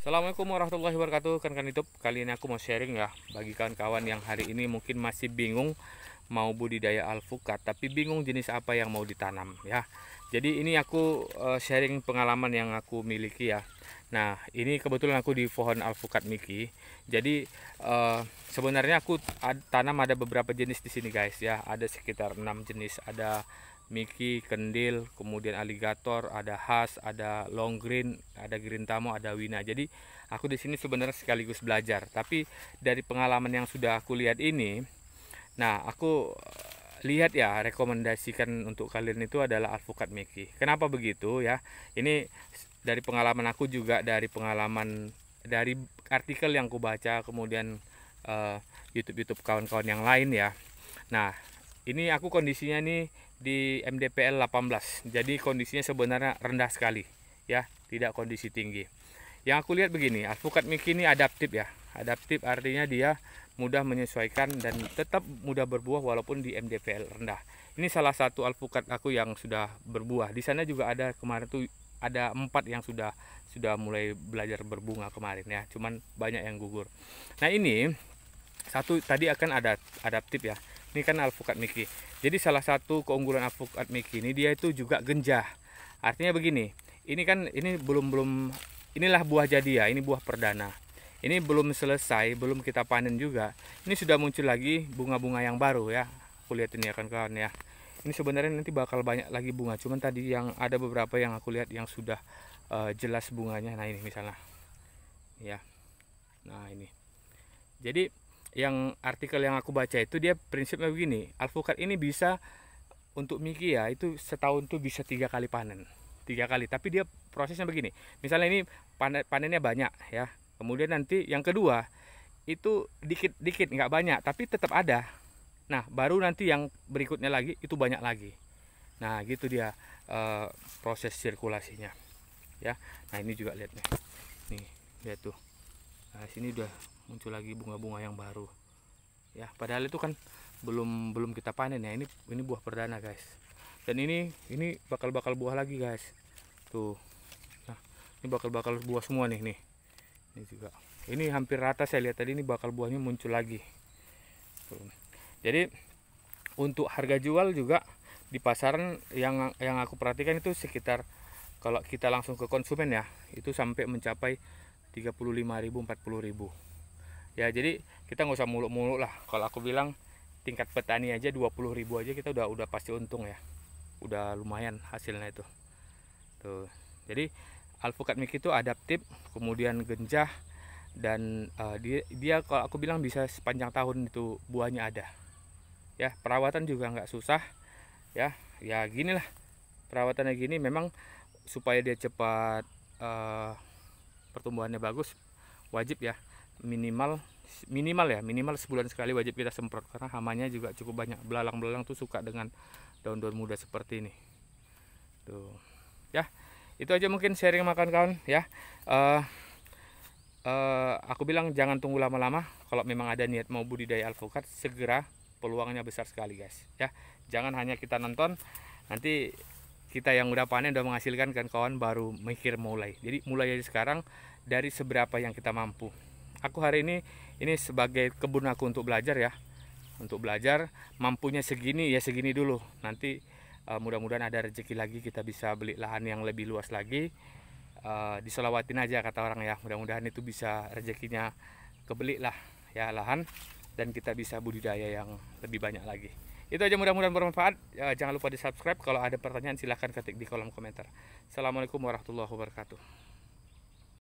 Assalamualaikum warahmatullahi wabarakatuh kan kan YouTube kali ini aku mau sharing ya bagi kawan-kawan yang hari ini mungkin masih bingung mau budidaya alpukat tapi bingung jenis apa yang mau ditanam ya. Jadi ini aku eh, sharing pengalaman yang aku miliki ya. Nah, ini kebetulan aku di pohon alpukat Miki. Jadi uh, sebenarnya aku ad, tanam ada beberapa jenis di sini guys ya. Ada sekitar enam jenis, ada Miki, kendil, kemudian alligator ada khas, ada long green, ada green tamo, ada wina. Jadi aku di sini sebenarnya sekaligus belajar, tapi dari pengalaman yang sudah aku lihat ini Nah, aku eh, lihat ya rekomendasikan untuk kalian itu adalah alpukat Miki. Kenapa begitu ya? Ini dari pengalaman aku juga dari pengalaman dari artikel yang aku baca kemudian uh, eh, YouTube YouTube kawan-kawan yang lain ya. Nah, ini aku kondisinya nih di MDPL 18. Jadi kondisinya sebenarnya rendah sekali ya, tidak kondisi tinggi yang aku lihat begini alpukat miki ini adaptif ya adaptif artinya dia mudah menyesuaikan dan tetap mudah berbuah walaupun di MDPL rendah ini salah satu alpukat aku yang sudah berbuah di sana juga ada kemarin tuh ada empat yang sudah sudah mulai belajar berbunga kemarin ya cuman banyak yang gugur nah ini satu tadi akan ada adaptif ya ini kan alpukat miki jadi salah satu keunggulan alpukat miki ini dia itu juga genjah artinya begini ini kan ini belum belum inilah buah jadi ya ini buah perdana ini belum selesai belum kita panen juga ini sudah muncul lagi bunga-bunga yang baru ya aku lihat ini ya kawan-kawan ya ini sebenarnya nanti bakal banyak lagi bunga cuman tadi yang ada beberapa yang aku lihat yang sudah uh, jelas bunganya nah ini misalnya ya nah ini jadi yang artikel yang aku baca itu dia prinsipnya begini alpukat ini bisa untuk Miki ya itu setahun tuh bisa tiga kali panen tiga kali tapi dia prosesnya begini misalnya ini panen, panennya banyak ya kemudian nanti yang kedua itu dikit dikit nggak banyak tapi tetap ada nah baru nanti yang berikutnya lagi itu banyak lagi nah gitu dia e, proses sirkulasinya ya nah ini juga lihat nih nih lihat tuh nah sini udah muncul lagi bunga-bunga yang baru ya padahal itu kan belum belum kita panen ya ini ini buah perdana guys dan ini ini bakal bakal buah lagi guys tuh ini bakal bakal buah semua nih nih ini juga ini hampir rata saya lihat tadi ini bakal buahnya muncul lagi jadi untuk harga jual juga di pasaran yang yang aku perhatikan itu sekitar kalau kita langsung ke konsumen ya itu sampai mencapai 35.000 40.000 ya jadi kita nggak usah muluk-muluk lah kalau aku bilang tingkat petani aja 20.000 aja kita udah udah pasti untung ya udah lumayan hasilnya itu tuh jadi alpukat mic itu adaptif kemudian genjah dan uh, dia dia kalau aku bilang bisa sepanjang tahun itu buahnya ada ya perawatan juga nggak susah ya ya gini lah perawatannya gini memang supaya dia cepat uh, pertumbuhannya bagus wajib ya minimal minimal ya minimal sebulan sekali wajib kita semprot karena hamanya juga cukup banyak belalang-belalang tuh suka dengan daun-daun muda seperti ini tuh ya itu aja mungkin sharing makan kawan ya uh, uh, aku bilang jangan tunggu lama-lama kalau memang ada niat mau budidaya alpukat segera peluangnya besar sekali guys ya jangan hanya kita nonton nanti kita yang udah panen udah menghasilkan kan kawan baru mikir mulai jadi mulai aja sekarang dari seberapa yang kita mampu aku hari ini ini sebagai kebun aku untuk belajar ya untuk belajar mampunya segini ya segini dulu nanti Eh, mudah-mudahan ada rezeki lagi kita bisa beli lahan yang lebih luas lagi uh, eh, diselawatin aja kata orang ya mudah-mudahan itu bisa rezekinya kebeli lah ya lahan dan kita bisa budidaya yang lebih banyak lagi itu aja mudah-mudahan bermanfaat ya, jangan lupa di subscribe kalau ada pertanyaan silahkan ketik di kolom komentar assalamualaikum warahmatullahi wabarakatuh